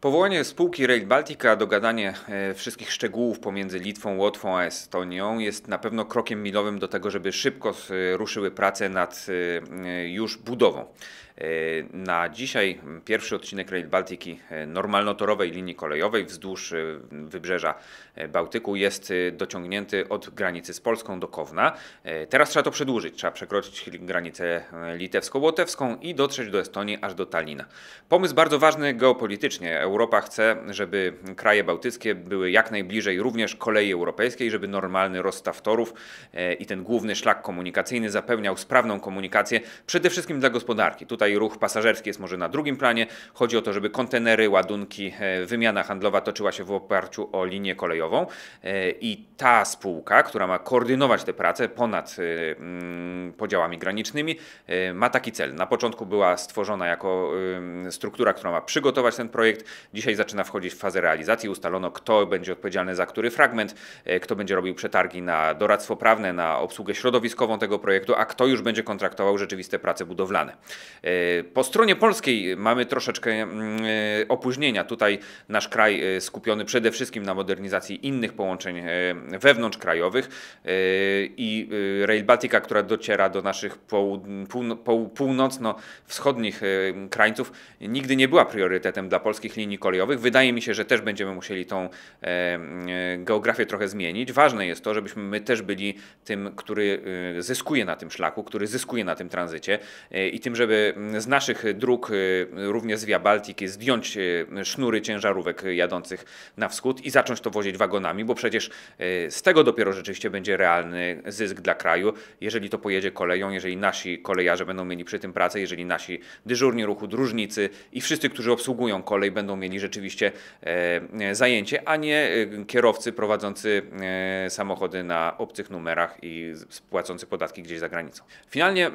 Powołanie spółki Rail Baltica, dogadanie wszystkich szczegółów pomiędzy Litwą, Łotwą a Estonią jest na pewno krokiem milowym do tego, żeby szybko e, ruszyły prace nad e, e, już budową E, na dzisiaj pierwszy odcinek Rail Baltiki e, normalnotorowej linii kolejowej wzdłuż e, wybrzeża Bałtyku jest dociągnięty od granicy z Polską do Kowna. Teraz trzeba to przedłużyć, trzeba przekroczyć granicę litewsko-łotewską i dotrzeć do Estonii aż do Talina. Pomysł bardzo ważny geopolitycznie. Europa chce, żeby kraje bałtyckie były jak najbliżej również kolei europejskiej, żeby normalny rozstaw torów i ten główny szlak komunikacyjny zapewniał sprawną komunikację przede wszystkim dla gospodarki. Tutaj Tutaj ruch pasażerski jest może na drugim planie. Chodzi o to, żeby kontenery, ładunki, e, wymiana handlowa toczyła się w oparciu o linię kolejową e, i ta spółka, która ma koordynować te prace ponad e, mm, podziałami granicznymi, ma taki cel. Na początku była stworzona jako struktura, która ma przygotować ten projekt. Dzisiaj zaczyna wchodzić w fazę realizacji. Ustalono, kto będzie odpowiedzialny za który fragment, kto będzie robił przetargi na doradztwo prawne, na obsługę środowiskową tego projektu, a kto już będzie kontraktował rzeczywiste prace budowlane. E, po stronie polskiej mamy troszeczkę mm, e, opóźnienia. Tutaj nasz kraj e, skupiony przede wszystkim na modernizacji innych połączeń wewnątrzkrajowych i Rail Baltica, która dociera do naszych północno-wschodnich krańców, nigdy nie była priorytetem dla polskich linii kolejowych. Wydaje mi się, że też będziemy musieli tą geografię trochę zmienić. Ważne jest to, żebyśmy my też byli tym, który zyskuje na tym szlaku, który zyskuje na tym tranzycie i tym, żeby z naszych dróg, y, również z Via Baltic, zdjąć y, sznury ciężarówek jadących na wschód i zacząć to wozić wagonami, bo przecież y, z tego dopiero rzeczywiście będzie realny zysk dla kraju, jeżeli to pojedzie koleją, jeżeli nasi kolejarze będą mieli przy tym pracę, jeżeli nasi dyżurni ruchu, dróżnicy i wszyscy, którzy obsługują kolej będą mieli rzeczywiście e, zajęcie, a nie e, kierowcy prowadzący e, samochody na obcych numerach i płacący podatki gdzieś za granicą. Finalnie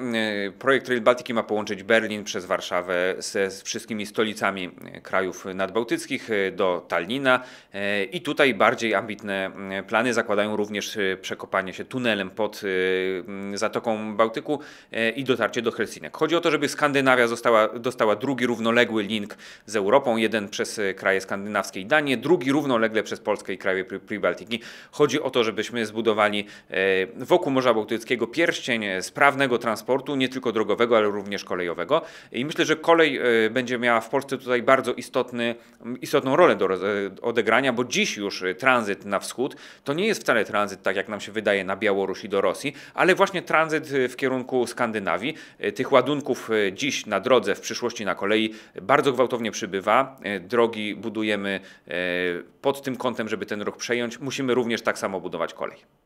projekt Rail Baltic ma połączyć Berlin przez Warszawę ze wszystkimi stolicami krajów nadbałtyckich y, do Tallina y, i tutaj bardziej ambitne y, plany zakładają również przekopanie się tunelem pod Zatoką Bałtyku i dotarcie do Helsinek. Chodzi o to, żeby Skandynawia została, dostała drugi równoległy link z Europą, jeden przez kraje skandynawskie i Danię, drugi równolegle przez Polskę i kraje Pribaltiki. Chodzi o to, żebyśmy zbudowali wokół Morza Bałtyckiego pierścień sprawnego transportu, nie tylko drogowego, ale również kolejowego. I myślę, że kolej e, będzie miała w Polsce tutaj bardzo istotny, istotną rolę do e, odegrania, bo dziś już e, tranzyt na wschód to nie jest wcale tranzyt, tak jak nam się wydaje, na Białoruś i do Rosji, ale właśnie tranzyt w kierunku Skandynawii. Tych ładunków dziś na drodze, w przyszłości na kolei bardzo gwałtownie przybywa. Drogi budujemy pod tym kątem, żeby ten ruch przejąć. Musimy również tak samo budować kolej.